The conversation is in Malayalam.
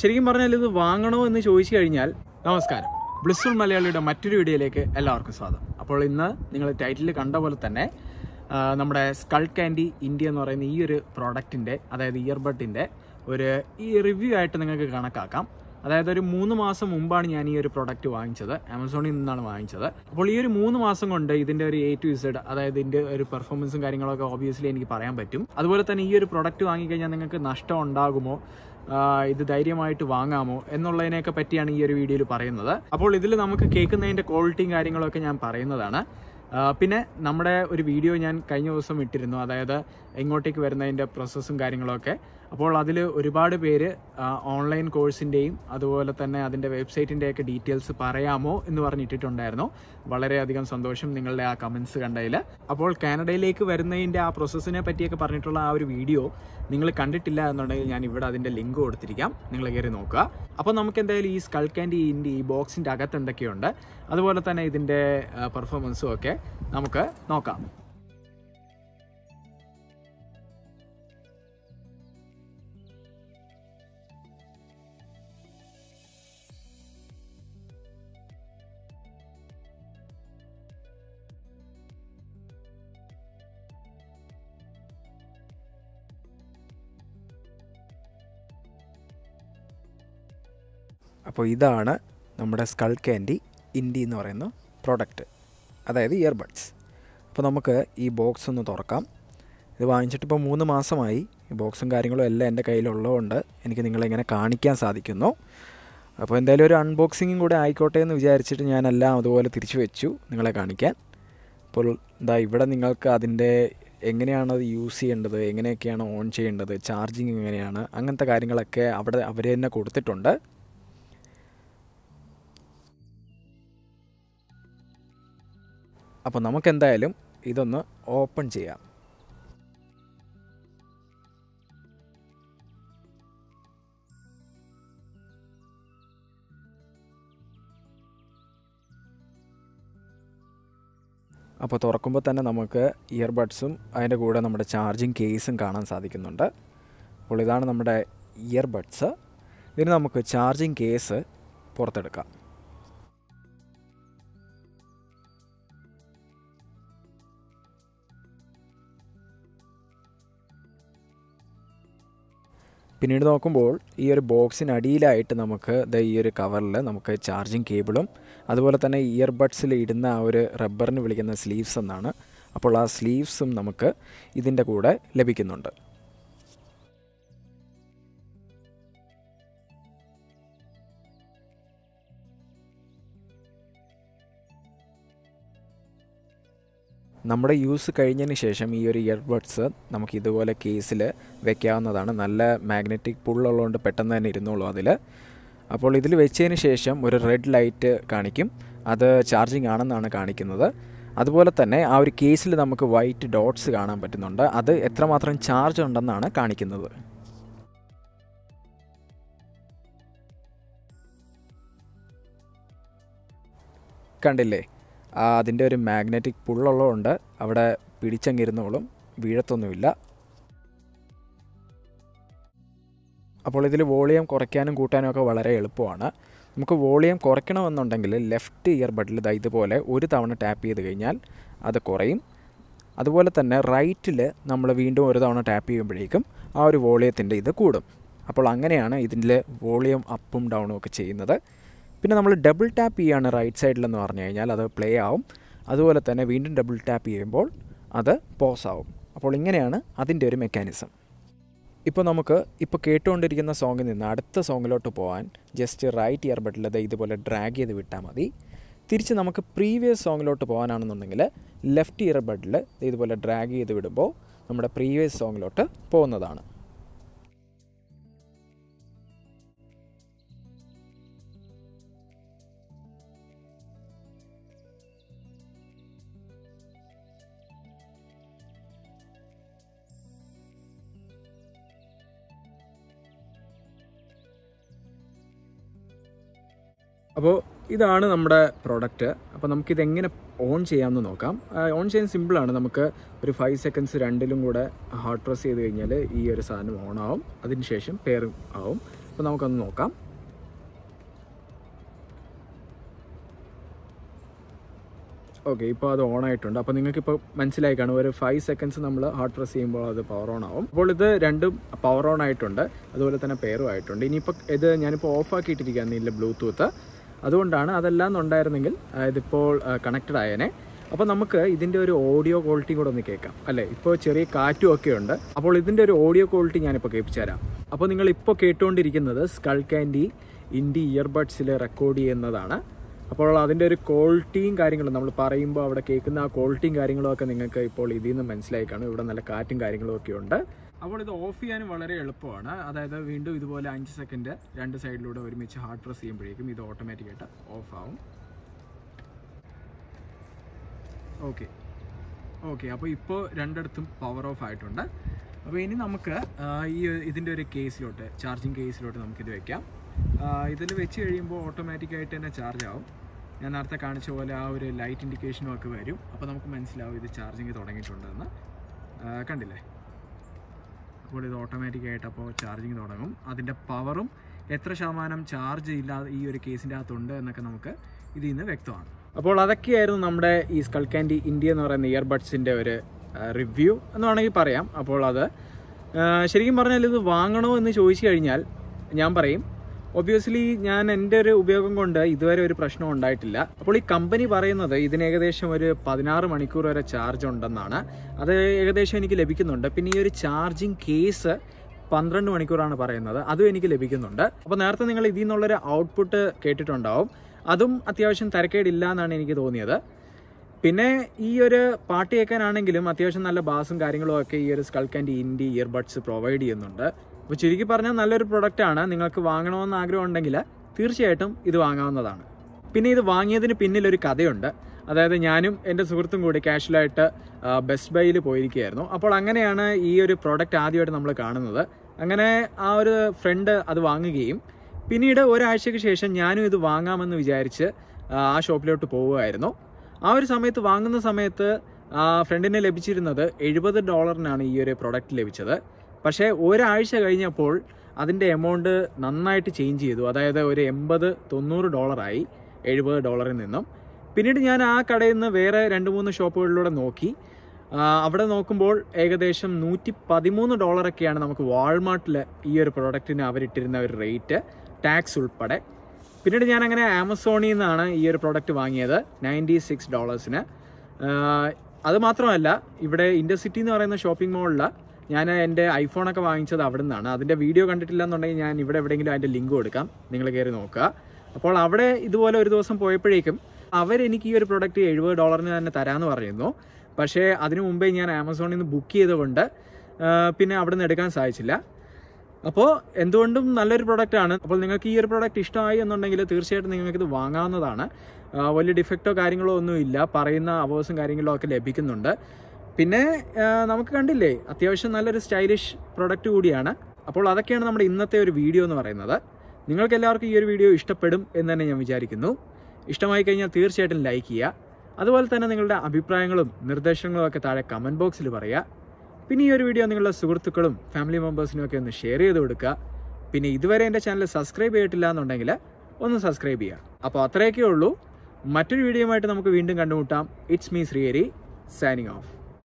ശരിക്കും പറഞ്ഞാൽ ഇത് വാങ്ങണോ എന്ന് ചോദിച്ചു കഴിഞ്ഞാൽ നമസ്കാരം ബ്ലിസ്ഫുൾ മലയാളിയുടെ മറ്റൊരു വീഡിയോയിലേക്ക് എല്ലാവർക്കും സ്വാഗതം അപ്പോൾ ഇന്ന് നിങ്ങൾ ടൈറ്റിൽ കണ്ട പോലെ തന്നെ നമ്മുടെ സ്കൾ കാൻഡി ഇന്ത്യ എന്ന് പറയുന്ന ഈ ഒരു പ്രോഡക്റ്റിൻ്റെ അതായത് ഇയർബഡിൻ്റെ ഒരു ഈ റിവ്യൂ ആയിട്ട് നിങ്ങൾക്ക് കണക്കാക്കാം അതായത് ഒരു മൂന്ന് മാസം മുമ്പാണ് ഞാൻ ഈ ഒരു പ്രോഡക്റ്റ് വാങ്ങിച്ചത് ആമസോണിൽ നിന്നാണ് വാങ്ങിച്ചത് അപ്പോൾ ഈ ഒരു മൂന്ന് മാസം കൊണ്ട് ഇതിൻ്റെ ഒരു എ ടു ഇസഡ് അതായത് ഇതിൻ്റെ ഒരു പെർഫോമൻസും കാര്യങ്ങളൊക്കെ ഓബിയസ്ലി എനിക്ക് പറയാൻ പറ്റും അതുപോലെ തന്നെ ഈ ഒരു പ്രോഡക്റ്റ് വാങ്ങിക്കഴിഞ്ഞാൽ നിങ്ങൾക്ക് നഷ്ടം ഉണ്ടാകുമോ ഇത് ധൈര്യമായിട്ട് വാങ്ങാമോ എന്നുള്ളതിനെയൊക്കെ പറ്റിയാണ് ഈ ഒരു വീഡിയോയിൽ പറയുന്നത് അപ്പോൾ ഇതിൽ നമുക്ക് കേൾക്കുന്നതിൻ്റെ ക്വാളിറ്റിയും കാര്യങ്ങളൊക്കെ ഞാൻ പറയുന്നതാണ് പിന്നെ നമ്മുടെ ഒരു വീഡിയോ ഞാൻ കഴിഞ്ഞ ദിവസം ഇട്ടിരുന്നു അതായത് ഇങ്ങോട്ടേക്ക് വരുന്നതിൻ്റെ പ്രോസസ്സും കാര്യങ്ങളൊക്കെ അപ്പോൾ അതിൽ ഒരുപാട് പേര് ഓൺലൈൻ കോഴ്സിൻ്റെയും അതുപോലെ തന്നെ അതിൻ്റെ വെബ്സൈറ്റിൻ്റെയൊക്കെ ഡീറ്റെയിൽസ് പറയാമോ എന്ന് പറഞ്ഞിട്ടിട്ടുണ്ടായിരുന്നു വളരെയധികം സന്തോഷം നിങ്ങളുടെ ആ കമൻസ് കണ്ടതിൽ അപ്പോൾ കാനഡയിലേക്ക് വരുന്നതിൻ്റെ ആ പ്രോസസ്സിനെ പറ്റിയൊക്കെ പറഞ്ഞിട്ടുള്ള ആ ഒരു വീഡിയോ നിങ്ങൾ കണ്ടിട്ടില്ല എന്നുണ്ടെങ്കിൽ ഞാൻ ഇവിടെ അതിൻ്റെ ലിങ്ക് കൊടുത്തിരിക്കാം നിങ്ങൾ കയറി നോക്കുക അപ്പോൾ നമുക്ക് എന്തായാലും ഈ സ്കൾ ഈ ബോക്സിൻ്റെ അകത്ത് എന്തൊക്കെയുണ്ട് അതുപോലെ തന്നെ ഇതിൻ്റെ പെർഫോമൻസും ഒക്കെ നമുക്ക് നോക്കാം അപ്പോൾ ഇതാണ് നമ്മുടെ സ്കൾ ക്യാൻഡി ഇൻഡി എന്ന് പറയുന്ന പ്രോഡക്റ്റ് അതായത് ഇയർബഡ്സ് അപ്പോൾ നമുക്ക് ഈ ബോക്സ് ഒന്ന് തുറക്കാം ഇത് വാങ്ങിച്ചിട്ട് ഇപ്പോൾ മൂന്ന് മാസമായി ഈ ബോക്സും കാര്യങ്ങളും എല്ലാം എൻ്റെ കയ്യിലുള്ളതുകൊണ്ട് എനിക്ക് നിങ്ങളിങ്ങനെ കാണിക്കാൻ സാധിക്കുന്നു അപ്പോൾ എന്തായാലും ഒരു അൺബോക്സിങ്ങും കൂടെ ആയിക്കോട്ടെ എന്ന് വിചാരിച്ചിട്ട് ഞാനെല്ലാം അതുപോലെ തിരിച്ചു വെച്ചു നിങ്ങളെ കാണിക്കാൻ അപ്പോൾ ഇതാ ഇവിടെ നിങ്ങൾക്ക് അതിൻ്റെ എങ്ങനെയാണ് അത് യൂസ് ചെയ്യേണ്ടത് എങ്ങനെയൊക്കെയാണ് ഓൺ ചെയ്യേണ്ടത് ചാർജിങ് എങ്ങനെയാണ് അങ്ങനത്തെ കാര്യങ്ങളൊക്കെ അവിടെ അവർ തന്നെ കൊടുത്തിട്ടുണ്ട് അപ്പോൾ നമുക്കെന്തായാലും ഇതൊന്ന് ഓപ്പൺ ചെയ്യാം അപ്പോൾ തുറക്കുമ്പോൾ തന്നെ നമുക്ക് ഇയർബഡ്സും അതിൻ്റെ കൂടെ നമ്മുടെ ചാർജിങ് കേസും കാണാൻ സാധിക്കുന്നുണ്ട് അപ്പോൾ ഇതാണ് നമ്മുടെ ഇയർബഡ്സ് ഇതിന് നമുക്ക് ചാർജിങ് കേസ് പുറത്തെടുക്കാം പിന്നീട് നോക്കുമ്പോൾ ഈ ഒരു ബോക്സിനടിയിലായിട്ട് നമുക്ക് ഈ ഒരു കവറിൽ നമുക്ക് ചാർജിങ് കേബിളും അതുപോലെ തന്നെ ഇയർബഡ്സിൽ ഇടുന്ന ആ ഒരു റബ്ബറിന് വിളിക്കുന്ന സ്ലീവ്സ് എന്നാണ് അപ്പോൾ ആ സ്ലീവ്സും നമുക്ക് ഇതിൻ്റെ കൂടെ ലഭിക്കുന്നുണ്ട് നമ്മുടെ യൂസ് കഴിഞ്ഞതിന് ശേഷം ഈ ഒരു ഇയർബഡ്സ് നമുക്ക് ഇതുപോലെ കേസിൽ വെക്കാവുന്നതാണ് നല്ല മാഗ്നറ്റിക് പുള്ളുള്ളതുകൊണ്ട് പെട്ടെന്ന് തന്നെ ഇരുന്നുള്ളൂ അതിൽ അപ്പോൾ ഇതിൽ വെച്ചതിന് ശേഷം ഒരു റെഡ് ലൈറ്റ് കാണിക്കും അത് ചാർജിങ് ആണെന്നാണ് കാണിക്കുന്നത് അതുപോലെ തന്നെ ആ ഒരു കേസിൽ നമുക്ക് വൈറ്റ് ഡോട്ട്സ് കാണാൻ പറ്റുന്നുണ്ട് അത് എത്രമാത്രം ചാർജ് ഉണ്ടെന്നാണ് കാണിക്കുന്നത് കണ്ടില്ലേ അതിൻ്റെ ഒരു മാഗ്നറ്റിക് പുള്ളുള്ളതുകൊണ്ട് അവിടെ പിടിച്ചങ്ങിരുന്നോളും വീഴത്തൊന്നുമില്ല അപ്പോൾ ഇതിൽ വോളിയം കുറയ്ക്കാനും കൂട്ടാനും ഒക്കെ വളരെ എളുപ്പമാണ് നമുക്ക് വോളിയം കുറയ്ക്കണമെന്നുണ്ടെങ്കിൽ ലെഫ്റ്റ് ഇയർ ബഡിൽ ഇതാ ഇതുപോലെ ഒരു തവണ ടാപ്പ് ചെയ്ത് കഴിഞ്ഞാൽ അത് കുറയും അതുപോലെ തന്നെ റൈറ്റിൽ നമ്മൾ വീണ്ടും ഒരു തവണ ടാപ്പ് ചെയ്യുമ്പോഴേക്കും ആ ഒരു വോളിയത്തിൻ്റെ ഇത് കൂടും അപ്പോൾ അങ്ങനെയാണ് ഇതിൻ്റെ വോളിയം അപ്പും ഡൗണും ഒക്കെ ചെയ്യുന്നത് പിന്നെ നമ്മൾ ഡബിൾ ടാപ്പ് ചെയ്യുകയാണ് റൈറ്റ് സൈഡിലെന്ന് പറഞ്ഞു കഴിഞ്ഞാൽ അത് പ്ലേ ആവും അതുപോലെ തന്നെ വീണ്ടും ഡബിൾ ടാപ്പ് ചെയ്യുമ്പോൾ അത് പോസ് ആവും അപ്പോൾ ഇങ്ങനെയാണ് അതിൻ്റെ ഒരു മെക്കാനിസം ഇപ്പോൾ നമുക്ക് ഇപ്പോൾ കേട്ടുകൊണ്ടിരിക്കുന്ന സോങ്ങിൽ നിന്ന് അടുത്ത സോങ്ങിലോട്ട് പോകാൻ ജസ്റ്റ് റൈറ്റ് ഇയർ ബട്ടിൽ അത് ഇതുപോലെ ഡ്രാഗ് ചെയ്ത് വിട്ടാൽ മതി തിരിച്ച് നമുക്ക് പ്രീവിയസ് സോങ്ങിലോട്ട് പോകാനാണെന്നുണ്ടെങ്കിൽ ലെഫ്റ്റ് ഇയർ ബട്ടിൽ ഇതുപോലെ ഡ്രാഗ് ചെയ്ത് വിടുമ്പോൾ നമ്മുടെ പ്രീവിയസ് സോങ്ങിലോട്ട് പോകുന്നതാണ് അപ്പോൾ ഇതാണ് നമ്മുടെ പ്രോഡക്റ്റ് അപ്പോൾ നമുക്കിതെങ്ങനെ ഓൺ ചെയ്യാമെന്ന് നോക്കാം ഓൺ ചെയ്യാൻ സിമ്പിളാണ് നമുക്ക് ഒരു ഫൈവ് സെക്കൻഡ്സ് രണ്ടിലും കൂടെ ഹാർഡ് പ്രസ് ചെയ്ത് കഴിഞ്ഞാൽ ഈ ഒരു സാധനം ഓൺ ആവും അതിന് ശേഷം പെയർ ആവും അപ്പോൾ നമുക്കൊന്ന് നോക്കാം ഓക്കെ ഇപ്പോൾ അത് ഓൺ ആയിട്ടുണ്ട് അപ്പോൾ നിങ്ങൾക്കിപ്പോൾ മനസ്സിലായി കാണും ഒരു ഫൈവ് സെക്കൻഡ്സ് നമ്മൾ ഹാർഡ് പ്രസ് ചെയ്യുമ്പോൾ അത് പവർ ഓൺ ആവും അപ്പോൾ ഇത് രണ്ടും പവർ ഓൺ ആയിട്ടുണ്ട് അതുപോലെ തന്നെ പെയറും ആയിട്ടുണ്ട് ഇനിയിപ്പോൾ ഇത് ഞാനിപ്പോൾ ഓഫ് ആക്കിയിട്ടിരിക്കുകയാണ് ബ്ലൂടൂത്ത് അതുകൊണ്ടാണ് അതെല്ലാം എന്നുണ്ടായിരുന്നെങ്കിൽ ഇതിപ്പോൾ കണക്റ്റഡ് ആയേനെ അപ്പോൾ നമുക്ക് ഇതിൻ്റെ ഒരു ഓഡിയോ ക്വാളിറ്റി കൂടെ ഒന്ന് കേൾക്കാം അല്ലേ ഇപ്പോൾ ചെറിയ കാറ്റും ഒക്കെ ഉണ്ട് അപ്പോൾ ഇതിൻ്റെ ഒരു ഓഡിയോ ക്വാളിറ്റി ഞാനിപ്പോൾ കേൾപ്പിച്ചു തരാം അപ്പോൾ നിങ്ങൾ ഇപ്പോൾ കേട്ടുകൊണ്ടിരിക്കുന്നത് സ്കൾ ക്യാൻഡി ഇൻഡി ഇയർബഡ്സിൽ റെക്കോർഡ് ചെയ്യുന്നതാണ് അപ്പോൾ അതിൻ്റെ ഒരു ക്വാളിറ്റിയും കാര്യങ്ങളും നമ്മൾ പറയുമ്പോൾ അവിടെ കേൾക്കുന്ന ആ ക്വാളിറ്റിയും കാര്യങ്ങളും ഒക്കെ നിങ്ങൾക്ക് ഇപ്പോൾ ഇതിൽ നിന്ന് മനസ്സിലായി ഇവിടെ നല്ല കാറ്റും കാര്യങ്ങളും ഒക്കെ ഉണ്ട് അപ്പോൾ ഇത് ഓഫ് ചെയ്യാനും വളരെ എളുപ്പമാണ് അതായത് വീണ്ടും ഇതുപോലെ അഞ്ച് സെക്കൻഡ് രണ്ട് സൈഡിലൂടെ ഒരുമിച്ച് ഹാർഡ് പ്രസ് ചെയ്യുമ്പോഴേക്കും ഇത് ഓട്ടോമാറ്റിക്കായിട്ട് ഓഫ് ആവും ഓക്കെ ഓക്കെ അപ്പോൾ ഇപ്പോൾ രണ്ടിടത്തും പവർ ഓഫ് ആയിട്ടുണ്ട് അപ്പോൾ ഇനി നമുക്ക് ഈ ഇതിൻ്റെ ഒരു കേസിലോട്ട് ചാർജിങ് കേസിലോട്ട് നമുക്കിത് വെക്കാം ഇതിൽ വെച്ച് കഴിയുമ്പോൾ ഓട്ടോമാറ്റിക്കായിട്ട് തന്നെ ചാർജ് ആവും ഞാൻ നേരത്തെ കാണിച്ച പോലെ ആ ഒരു ലൈറ്റ് ഇൻഡിക്കേഷനും ഒക്കെ വരും അപ്പോൾ നമുക്ക് മനസ്സിലാവും ഇത് ചാർജിങ് തുടങ്ങിയിട്ടുണ്ടെന്ന് കണ്ടില്ലേ അപ്പോൾ ഇത് ഓട്ടോമാറ്റിക്കായിട്ട് അപ്പോൾ ചാർജിങ് തുടങ്ങും അതിൻ്റെ പവറും എത്ര ശതമാനം ചാർജ് ഇല്ലാതെ ഈ ഒരു കേസിൻ്റെ അകത്തുണ്ട് എന്നൊക്കെ നമുക്ക് ഇതിൽ നിന്ന് വ്യക്തമാണ് അപ്പോൾ അതൊക്കെയായിരുന്നു നമ്മുടെ ഈ സ്കൾക്കാൻഡി ഇന്ത്യ എന്ന് പറയുന്ന ഇയർബഡ്സിൻ്റെ ഒരു റിവ്യൂ എന്ന് വേണമെങ്കിൽ പറയാം അപ്പോൾ അത് ശരിക്കും പറഞ്ഞാൽ ഇത് വാങ്ങണോ എന്ന് ചോദിച്ചു കഴിഞ്ഞാൽ ഞാൻ പറയും ഒബിയസ്ലി ഞാൻ എൻ്റെ ഒരു ഉപയോഗം കൊണ്ട് ഇതുവരെ ഒരു പ്രശ്നം ഉണ്ടായിട്ടില്ല അപ്പോൾ ഈ കമ്പനി പറയുന്നത് ഇതിന് ഏകദേശം ഒരു പതിനാറ് മണിക്കൂർ വരെ ചാർജ് ഉണ്ടെന്നാണ് അത് ഏകദേശം എനിക്ക് ലഭിക്കുന്നുണ്ട് പിന്നെ ഈ ഒരു ചാർജിങ് കേസ് പന്ത്രണ്ട് മണിക്കൂറാണ് പറയുന്നത് അതും എനിക്ക് ലഭിക്കുന്നുണ്ട് അപ്പോൾ നേരത്തെ നിങ്ങൾ ഇതിൽ നിന്നുള്ളൊരു ഔട്ട്പുട്ട് കേട്ടിട്ടുണ്ടാവും അതും അത്യാവശ്യം തരക്കേടില്ല എന്നാണ് എനിക്ക് തോന്നിയത് പിന്നെ ഈ ഒരു പാട്ട് കേൾക്കാനാണെങ്കിലും അത്യാവശ്യം നല്ല ബാസും കാര്യങ്ങളും ഒക്കെ ഈ ഒരു Skullcandy Indy earbuds provide ചെയ്യുന്നുണ്ട് അപ്പോൾ ചുരുക്കി പറഞ്ഞാൽ നല്ലൊരു പ്രൊഡക്റ്റാണ് നിങ്ങൾക്ക് വാങ്ങണമെന്ന് ആഗ്രഹം ഉണ്ടെങ്കിൽ തീർച്ചയായിട്ടും ഇത് വാങ്ങാവുന്നതാണ് പിന്നെ ഇത് വാങ്ങിയതിന് പിന്നിലൊരു കഥയുണ്ട് അതായത് ഞാനും എൻ്റെ സുഹൃത്തും കൂടി കാഷ്വലായിട്ട് ബെസ്റ്റ് ബൈയിൽ പോയിരിക്കുകയായിരുന്നു അപ്പോൾ അങ്ങനെയാണ് ഈ ഒരു പ്രോഡക്റ്റ് ആദ്യമായിട്ട് നമ്മൾ കാണുന്നത് അങ്ങനെ ആ ഒരു ഫ്രണ്ട് അത് വാങ്ങുകയും പിന്നീട് ഒരാഴ്ചയ്ക്ക് ശേഷം ഞാനും ഇത് വാങ്ങാമെന്ന് വിചാരിച്ച് ആ ഷോപ്പിലോട്ട് പോവുമായിരുന്നു ആ ഒരു സമയത്ത് വാങ്ങുന്ന സമയത്ത് ഫ്രണ്ടിന് ലഭിച്ചിരുന്നത് എഴുപത് ഡോളറിനാണ് ഈ ഒരു പ്രൊഡക്റ്റ് ലഭിച്ചത് പക്ഷേ ഒരാഴ്ച കഴിഞ്ഞപ്പോൾ അതിൻ്റെ എമൗണ്ട് നന്നായിട്ട് ചേഞ്ച് ചെയ്തു അതായത് ഒരു എൺപത് തൊണ്ണൂറ് ഡോളറായി എഴുപത് ഡോളറിൽ നിന്നും പിന്നീട് ഞാൻ ആ കടയിൽ നിന്ന് വേറെ രണ്ട് മൂന്ന് ഷോപ്പുകളിലൂടെ നോക്കി അവിടെ നോക്കുമ്പോൾ ഏകദേശം നൂറ്റി പതിമൂന്ന് ഡോളറൊക്കെയാണ് നമുക്ക് വാൾമാർട്ടിൽ ഈ ഒരു പ്രൊഡക്റ്റിന് അവരിട്ടിരുന്ന ഒരു റേറ്റ് ടാക്സ് ഉൾപ്പെടെ പിന്നീട് ഞാൻ അങ്ങനെ ആമസോണിൽ നിന്നാണ് ഈ ഒരു പ്രോഡക്റ്റ് വാങ്ങിയത് നയൻറ്റി സിക്സ് ഡോളേഴ്സിന് അത് മാത്രമല്ല ഇവിടെ ഇൻഡർസിറ്റി എന്ന് പറയുന്ന ഷോപ്പിംഗ് മോളിൽ ഞാൻ എൻ്റെ ഐഫോണൊക്കെ വാങ്ങിച്ചത് അവിടെ നിന്നാണ് അതിൻ്റെ വീഡിയോ കണ്ടിട്ടില്ല എന്നുണ്ടെങ്കിൽ ഞാൻ ഇവിടെ എവിടെയെങ്കിലും അതിൻ്റെ ലിങ്ക് കൊടുക്കാം നിങ്ങൾ കയറി നോക്കുക അപ്പോൾ അവിടെ ഇതുപോലെ ഒരു ദിവസം പോയപ്പോഴേക്കും അവരെനിക്ക് ഈ ഒരു പ്രോഡക്റ്റ് എഴുപത് ഡോളറിന് തന്നെ തരാമെന്ന് പറയുന്നു പക്ഷേ അതിനു മുമ്പേ ഞാൻ ആമസോണിൽ നിന്ന് ബുക്ക് ചെയ്തുകൊണ്ട് പിന്നെ അവിടെ നിന്ന് എടുക്കാൻ സാധിച്ചില്ല അപ്പോൾ എന്തുകൊണ്ടും നല്ലൊരു പ്രൊഡക്റ്റാണ് അപ്പോൾ നിങ്ങൾക്ക് ഈ ഒരു പ്രൊഡക്റ്റ് ഇഷ്ടമായി എന്നുണ്ടെങ്കിൽ തീർച്ചയായിട്ടും നിങ്ങൾക്കിത് വാങ്ങാവുന്നതാണ് വലിയ ഡിഫക്റ്റോ കാര്യങ്ങളോ ഒന്നും ഇല്ല പറയുന്ന അവേഴ്സും കാര്യങ്ങളോ ഒക്കെ ലഭിക്കുന്നുണ്ട് പിന്നെ നമുക്ക് കണ്ടില്ലേ അത്യാവശ്യം നല്ലൊരു സ്റ്റൈലിഷ് പ്രൊഡക്റ്റ് കൂടിയാണ് അപ്പോൾ അതൊക്കെയാണ് നമ്മുടെ ഇന്നത്തെ ഒരു വീഡിയോ എന്ന് പറയുന്നത് നിങ്ങൾക്ക് എല്ലാവർക്കും ഈ ഒരു വീഡിയോ ഇഷ്ടപ്പെടും എന്ന് തന്നെ ഞാൻ വിചാരിക്കുന്നു ഇഷ്ടമായി കഴിഞ്ഞാൽ തീർച്ചയായിട്ടും ലൈക്ക് ചെയ്യുക അതുപോലെ തന്നെ നിങ്ങളുടെ അഭിപ്രായങ്ങളും നിർദ്ദേശങ്ങളും ഒക്കെ താഴെ കമൻറ്റ് ബോക്സിൽ പറയുക പിന്നെ ഈ ഒരു വീഡിയോ നിങ്ങളുടെ സുഹൃത്തുക്കളും ഫാമിലി മെമ്പേഴ്സിനും ഒക്കെ ഒന്ന് ഷെയർ ചെയ്ത് കൊടുക്കുക പിന്നെ ഇതുവരെ എൻ്റെ ചാനൽ സബ്സ്ക്രൈബ് ചെയ്തിട്ടില്ല എന്നുണ്ടെങ്കിൽ ഒന്ന് സബ്സ്ക്രൈബ് ചെയ്യുക അപ്പോൾ അത്രയൊക്കെ ഉള്ളൂ മറ്റൊരു വീഡിയോയുമായിട്ട് നമുക്ക് വീണ്ടും കണ്ടുമുട്ടാം it's me Sreehari signing of